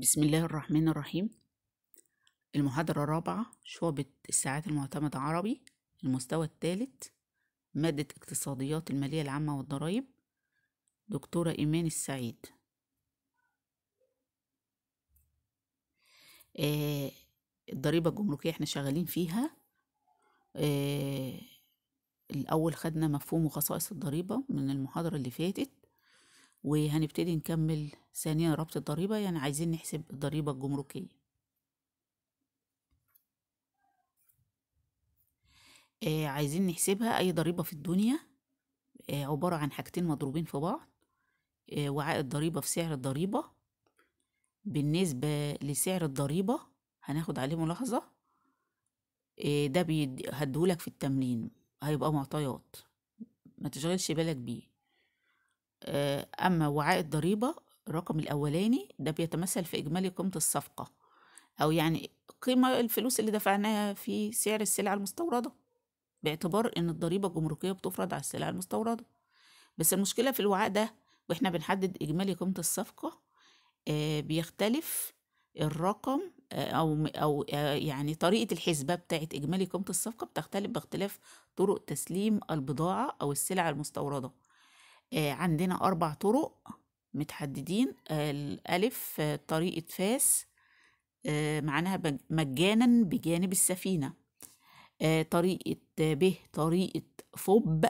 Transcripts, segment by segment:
بسم الله الرحمن الرحيم المحاضرة الرابعة شعبة الساعات المعتمدة عربي المستوى الثالث مادة اقتصاديات المالية العامة والضرائب دكتورة إيمان السعيد آه الضريبة الجمركية احنا شغالين فيها آه الأول خدنا مفهوم وخصائص الضريبة من المحاضرة اللي فاتت وهنبتدي نكمل ثانيا ربط الضريبة يعني عايزين نحسب الضريبة الجمركية آه عايزين نحسبها أي ضريبة في الدنيا آه عبارة عن حاجتين مضروبين في بعض آه وعاء الضريبة في سعر الضريبة بالنسبة لسعر الضريبة هناخد عليه ملاحظة آه ده هديهولك في التمرين هيبقى معطيات ما تشغلش بالك بيه آه، أما وعاء الضريبة الرقم الأولاني ده بيتمثل في إجمالي قيمة الصفقة أو يعني قيمة الفلوس اللي دفعناها في سعر السلع المستوردة باعتبار إن الضريبة الجمركية بتفرض على السلع المستوردة بس المشكلة في الوعاء ده وإحنا بنحدد إجمالي قيمة الصفقة آه، بيختلف الرقم آه، أو أو يعني طريقة الحسبة بتاعت إجمالي قيمة الصفقة بتختلف باختلاف طرق تسليم البضاعة أو السلع المستوردة آه، عندنا أربع طرق متحددين الألف آه، طريقة فاس آه، معناها مجانا بجانب السفينة طريقة ب طريقة فوب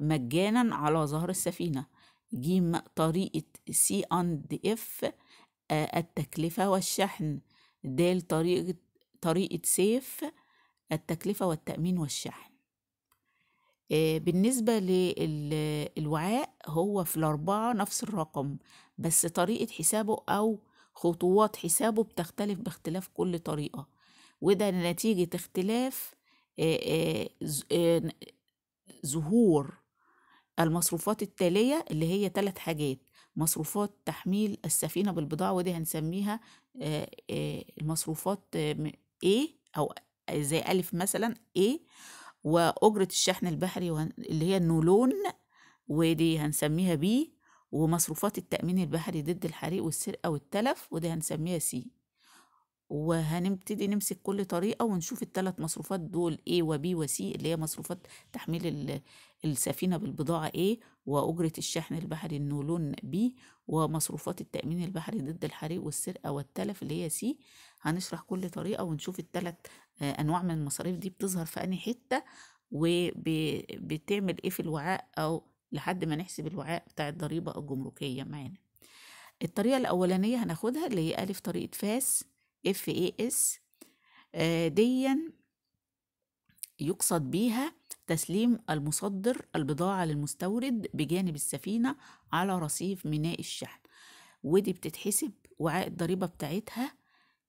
مجانا على ظهر السفينة ج طريقة سي أند إف التكلفة والشحن د طريقة طريقة سيف التكلفة والتأمين والشحن آه، بالنسبة للوعاء هو في الأربعة نفس الرقم بس طريقة حسابه أو خطوات حسابه بتختلف باختلاف كل طريقة وده نتيجة اختلاف آه، آه، ظهور المصروفات التالية اللي هي ثلاث حاجات مصروفات تحميل السفينة بالبضاعة ودي هنسميها المصروفات A أو زي ألف مثلا A وأجرة الشحن البحري اللي هي النولون ودي هنسميها بي ومصروفات التأمين البحري ضد الحريق والسرقة والتلف ودي هنسميها سي وهنبتدي نمسك كل طريقة ونشوف الثلاث مصروفات دول A و C اللي هي مصروفات تحميل السفينة بالبضاعة A وأجرة الشحن البحري النولون B ومصروفات التأمين البحري ضد الحريق والسرقة والتلف اللي هي C هنشرح كل طريقة ونشوف الثلاث آه، أنواع من المصاريف دي بتظهر في أنهي حتة وبتعمل إيه في الوعاء أو لحد ما نحسب الوعاء بتاع الضريبة الجمركية معانا الطريقة الأولانية هناخدها اللي هي ألف طريقة فاس اف اي اس ديا يقصد بيها تسليم المصدر البضاعة للمستورد بجانب السفينة على رصيف ميناء الشحن ودي بتتحسب وعائد الضريبة بتاعتها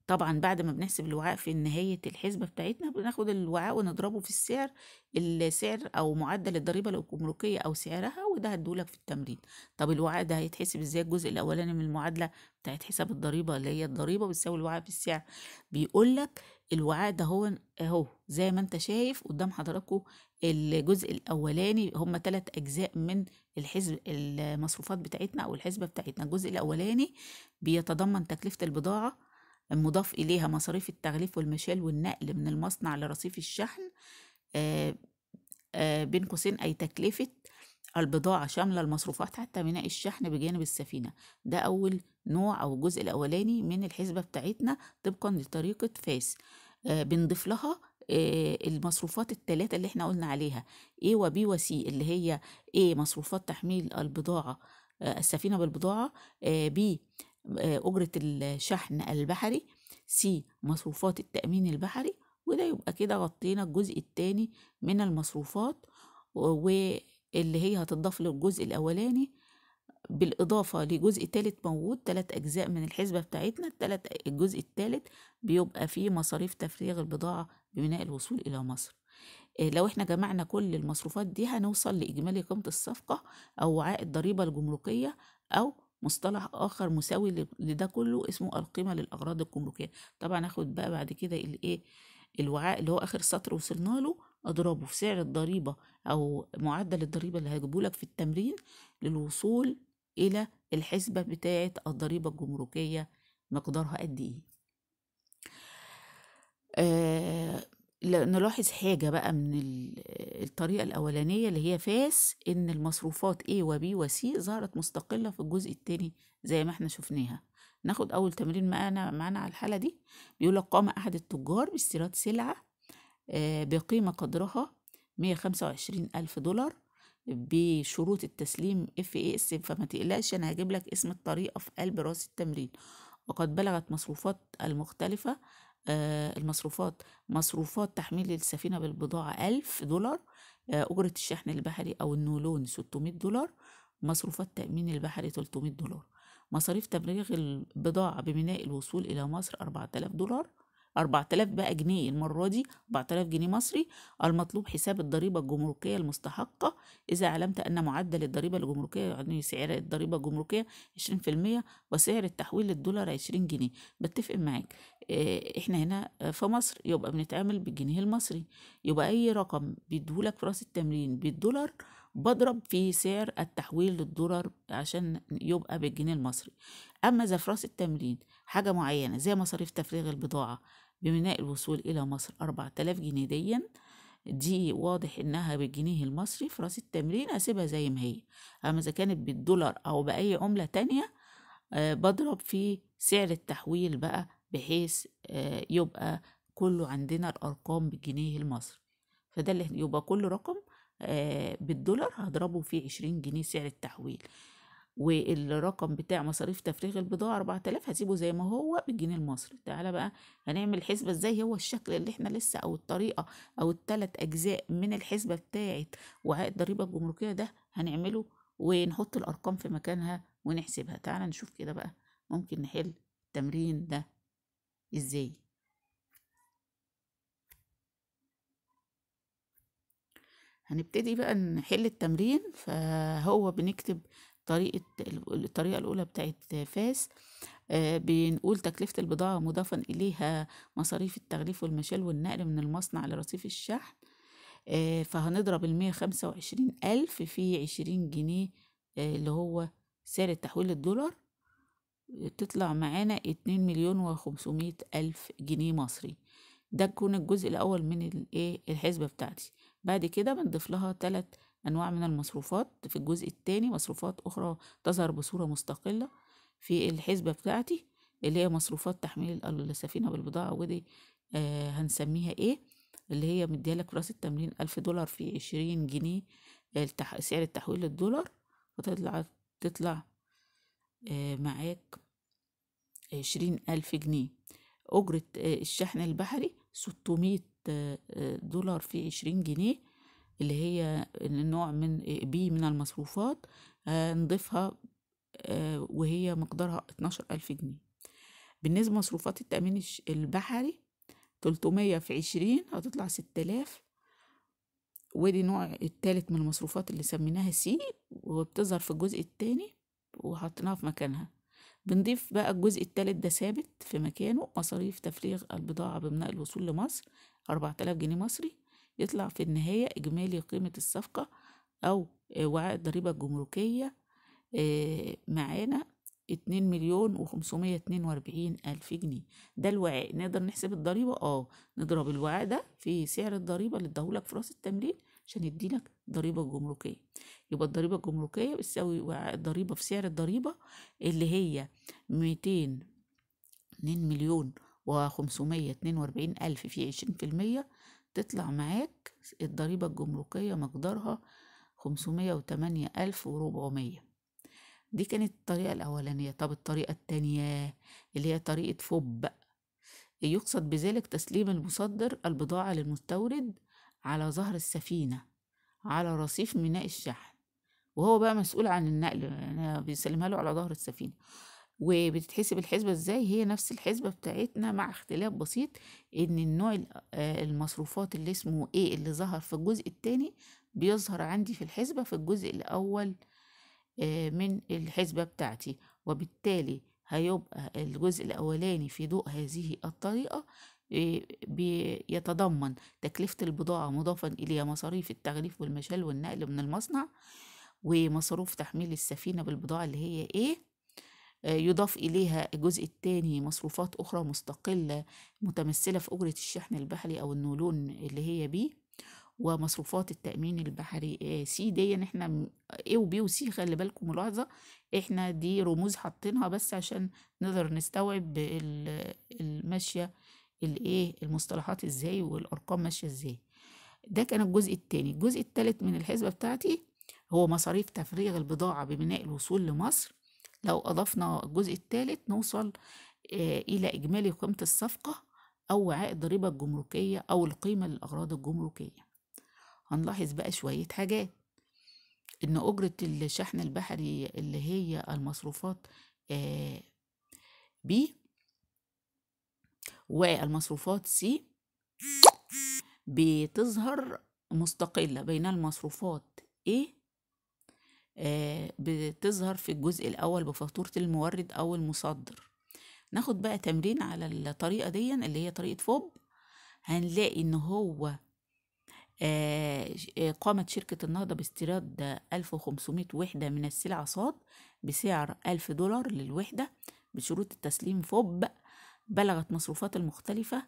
طبعا بعد ما بنحسب الوعاء في نهاية الحسبة بتاعتنا بناخد الوعاء ونضربه في السعر السعر أو معدل الضريبة الجمركية أو سعرها وده هدولك في التمرين طب الوعاء ده هيتحسب ازاي الجزء الأولاني من المعادلة بتاعت حساب الضريبة اللي هي الضريبة بتساوي الوعاء في السعر بيقولك الوعاء ده هو اهو زي ما انت شايف قدام حضراتكم الجزء الاولاني هم ثلاث اجزاء من الحزب المصروفات بتاعتنا او الحسبه بتاعتنا الجزء الاولاني بيتضمن تكلفه البضاعه المضاف إليها مصاريف التغليف والمشال والنقل من المصنع لرصيف الشحن آه، آه، بين قوسين أي تكلفة البضاعة شاملة المصروفات حتى ميناء الشحن بجانب السفينة ده أول نوع أو الجزء الأولاني من الحسبة بتاعتنا طبقا لطريقة فاس آه، بنضيف لها المصروفات التلاتة اللي احنا قلنا عليها A و B و C اللي هي A مصروفات تحميل البضاعة السفينة بالبضاعة B آه، أجرة الشحن البحري سي مصروفات التأمين البحري وده يبقى كده غطينا الجزء الثاني من المصروفات واللي هي هتضاف للجزء الأولاني بالإضافة لجزء ثالث موجود ثلاث أجزاء من الحسبة بتاعتنا التلات الجزء الثالث بيبقى فيه مصاريف تفريغ البضاعة بميناء الوصول إلى مصر آه، لو احنا جمعنا كل المصروفات دي هنوصل لإجمالي قيمة الصفقة أو عائد الضريبة الجمركية أو مصطلح آخر مساوي لده كله اسمه القيمة للأغراض الجمركية طبعا ناخد بقى بعد كده الإيه الوعاء اللي هو آخر سطر وصلنا له أضربه في سعر الضريبة أو معدل الضريبة اللي هيجيبه لك في التمرين للوصول إلى الحسبة بتاعة الضريبة الجمركية مقدارها قد إيه آه نلاحظ حاجة بقى من الطريقة الأولانية اللي هي فاس إن المصروفات A و B و C ظهرت مستقلة في الجزء التاني زي ما احنا شفناها ناخد أول تمرين معانا معانا على الحالة دي بيقول لك قام أحد التجار باستيراد سلعة آه، بقيمة قدرها 125 ألف دولار بشروط التسليم اف اس فما تقلقش انا هجيب لك اسم الطريقه في قلب راس التمرين وقد بلغت مصروفات المختلفه آه، المصروفات مصروفات تحميل السفينة بالبضاعة ألف دولار آه، أجرة الشحن البحري أو النولون 600 دولار مصروفات تأمين البحري 300 دولار مصاريف تبليغ البضاعة بميناء الوصول إلى مصر 4000 دولار 4000 بقى جنيه المرة دي 4000 جنيه مصري المطلوب حساب الضريبة الجمركية المستحقة إذا علمت أن معدل الضريبة الجمركية يعني سعر الضريبة الجمركية 20% وسعر التحويل للدولار 20 جنيه بتفق معاك آه، احنا هنا آه، في مصر يبقى بنتعامل بالجنيه المصري يبقى أي رقم بيديهولك في راس التمرين بالدولار بضرب في سعر التحويل للدولار عشان يبقى بالجنيه المصري اما اذا في راس التمرين حاجه معينه زي مصاريف تفريغ البضاعه بميناء الوصول إلى مصر 4000 جنيه ديًا دي واضح انها بالجنيه المصري في راس التمرين اسيبها زي ما هي اما اذا كانت بالدولار او باي عملة تانية آه، بضرب في سعر التحويل بقى بحيث آه، يبقى كله عندنا الارقام بالجنيه المصري فده اللي يبقى كل رقم آه، بالدولار هضربه في عشرين جنيه سعر التحويل والرقم بتاع مصاريف تفريغ البضاعة 4000 هسيبه زي ما هو بالجنيه المصري تعالى بقى هنعمل حسبة ازاي هو الشكل اللي احنا لسه او الطريقة او الثلاث اجزاء من الحسبة بتاعة وعاء الضريبة الجمركية ده هنعمله ونحط الارقام في مكانها ونحسبها تعالى نشوف كده بقى ممكن نحل التمرين ده ازاي هنبتدي بقى نحل التمرين فهو بنكتب طريقة الطريقة الأولى بتاعت فاس آه، بنقول تكلفة البضاعة مضافا إليها مصاريف التغليف والمشال والنقل من المصنع لرصيف الشحن آه، فهنضرب ال خمسة وعشرين ألف في عشرين جنيه آه، اللي هو سعر التحويل الدولار تطلع معانا اتنين مليون وخمسمية ألف جنيه مصري ده يكون الجزء الأول من الإيه الحسبة بتاعتي بعد كده بنضيف لها ثلاث أنواع من المصروفات في الجزء الثاني مصروفات أخرى تظهر بصورة مستقلة في الحسبة بتاعتي اللي هي مصروفات تحميل السفينة بالبضاعة ودي آه هنسميها إيه اللي هي مديها لك رأس التمرين ألف دولار في عشرين جنيه آه، التح... سعر التحويل للدولار وتطلع تطلع آه معاك عشرين ألف جنيه أجرة آه الشحن البحري ستمية آه، آه، دولار في عشرين جنيه اللي هي النوع من بي من المصروفات آه، نضيفها آه، وهي مقدارها اتناشر ألف جنيه بالنسبة لمصروفات التأمين البحري تلتمية في عشرين هتطلع ستلاف ودي نوع التالت من المصروفات اللي سميناها سي وبتظهر في الجزء التاني وحطيناها في مكانها بنضيف بقى الجزء التالت ده ثابت في مكانه مصاريف تفريغ البضاعة بمناء الوصول لمصر أربعة آلاف جنيه مصري يطلع في النهاية إجمالي قيمة الصفقة أو آه، وعاء الضريبة الجمركية آه، معانا اتنين مليون وخمسمية اتنين واربعين ألف جنيه ده الوعاء نقدر نحسب الضريبة اه نضرب الوعاء ده في سعر الضريبة اللي اداهولك في راس التمرين عشان يديلك ضريبة جمركية يبقى الضريبة الجمركية بتساوي وعاء الضريبة في سعر الضريبة اللي هي ميتين اتنين مليون وخمسمية اتنين واربعين ألف في عشرين في المية تطلع معاك الضريبة الجمركية مقدارها خمسمية وتمانية ألف وربعمية دي كانت الطريقة الأولانية طب الطريقة التانية اللي هي طريقة فب يقصد بذلك تسليم المصدر البضاعة للمستورد على ظهر السفينة على رصيف ميناء الشحن وهو بقى مسؤول عن النقل يعني بيسلمها له على ظهر السفينة وبتتحسب الحسبة ازاي هي نفس الحسبة بتاعتنا مع اختلاف بسيط ان النوع آه، المصروفات اللي اسمه ايه اللي ظهر في الجزء التاني بيظهر عندي في الحسبة في الجزء الاول آه، من الحسبة بتاعتي وبالتالي هيبقى الجزء الاولاني في ضوء هذه الطريقة آه، بيتضمن تكلفة البضاعة مضافا إليها مصاريف التغليف والمشال والنقل من المصنع ومصروف تحميل السفينة بالبضاعة اللي هي إيه يضاف إليها الجزء الثاني مصروفات أخرى مستقلة متمثلة في أجرة الشحن البحري أو النولون اللي هي بي ومصروفات التأمين البحري آه، سي دي يعني احنا ايه وبي وسي خلي بالكم ملاحظة احنا دي رموز حاطينها بس عشان نقدر نستوعب الماشية الايه المصطلحات ازاي والارقام ماشية ازاي ده كان الجزء التاني الجزء التالت من الحسبة بتاعتي هو مصاريف تفريغ البضاعة ببناء الوصول لمصر لو أضفنا الجزء الثالث نوصل إلى إجمالي قيمة الصفقة أو وعاء الضريبة الجمركية أو القيمة للأغراض الجمركية هنلاحظ بقى شوية حاجات إن أجرة الشحن البحري اللي هي المصروفات بي والمصروفات سي بتظهر مستقلة بين المصروفات A آه، بتظهر في الجزء الأول بفاتورة المورد أو المصدر ناخد بقى تمرين على الطريقة دي اللي هي طريقة فوب هنلاقي إن هو آه، آه، قامت شركة النهضة باستيراد 1500 وحدة من السلع صاد بسعر 1000 دولار للوحدة بشروط التسليم فوب بلغت مصروفات المختلفة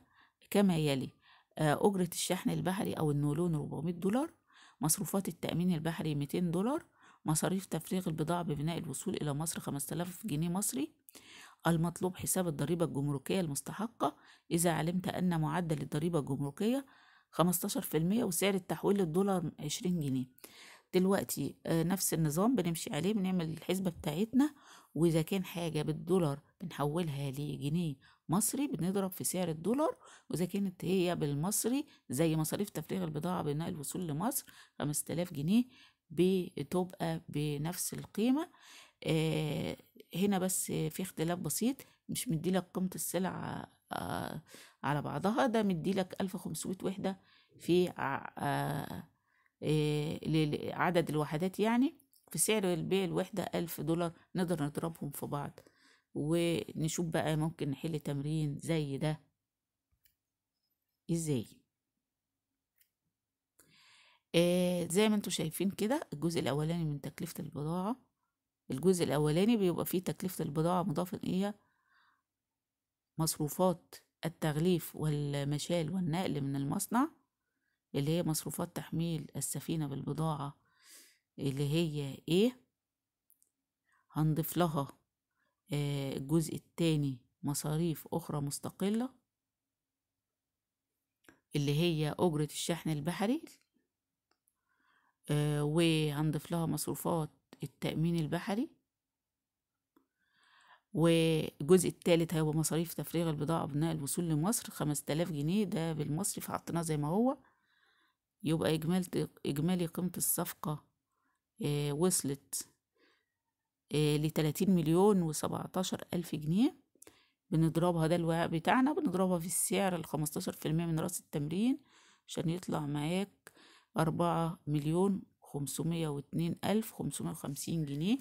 كما يلي أجرة الشحن البحري أو النولون 400 دولار مصروفات التأمين البحري 200 دولار مصاريف تفريغ البضاعة ببناء الوصول إلى مصر 5000 جنيه مصري المطلوب حساب الضريبة الجمركية المستحقة إذا علمت أن معدل الضريبة الجمركية 15% وسعر التحويل للدولار 20 جنيه دلوقتي آه، نفس النظام بنمشي عليه بنعمل الحسبة بتاعتنا وإذا كان حاجة بالدولار بنحولها لجنيه مصري بنضرب في سعر الدولار وإذا كانت هي بالمصري زي مصاريف تفريغ البضاعة بناء الوصول لمصر 5000 جنيه بتبقى بنفس القيمة آه، هنا بس في اختلاف بسيط مش مديلك قيمة السلع آه، على بعضها ده مديلك 1500 وحدة في آه، عدد الوحدات يعني في سعر البيع الوحدة ألف دولار نقدر نضربهم في بعض ونشوف بقى ممكن نحل تمرين زي ده ازاي آه زي ما انتوا شايفين كده الجزء الاولاني من تكلفة البضاعة الجزء الاولاني بيبقى فيه تكلفة البضاعة مضافة إيه هي مصروفات التغليف والمشال والنقل من المصنع اللي هي مصروفات تحميل السفينة بالبضاعة اللي هي ايه هنضيف لها آه الجزء التاني مصاريف أخرى مستقلة اللي هي أجرة الشحن البحري آه، وهنضيف لها مصروفات التأمين البحري والجزء الثالث هيبقى مصاريف تفريغ البضاعة بناء الوصول لمصر خمس تلاف جنيه ده بالمصري فحطيناه زي ما هو يبقى إجمالي إجمالي قيمة الصفقة آه، وصلت آه، لتلاتين مليون وسبعتاشر ألف جنيه بنضربها ده الوعاء بتاعنا بنضربها في السعر الخمستاشر في المية من رأس التمرين عشان يطلع معاك أربعة مليون خمسمية واتنين ألف خمسمية وخمسين جنيه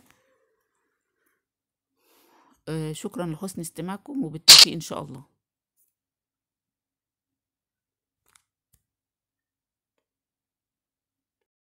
آه، شكرا لحسن استماعكم وبالتوفيق إن شاء الله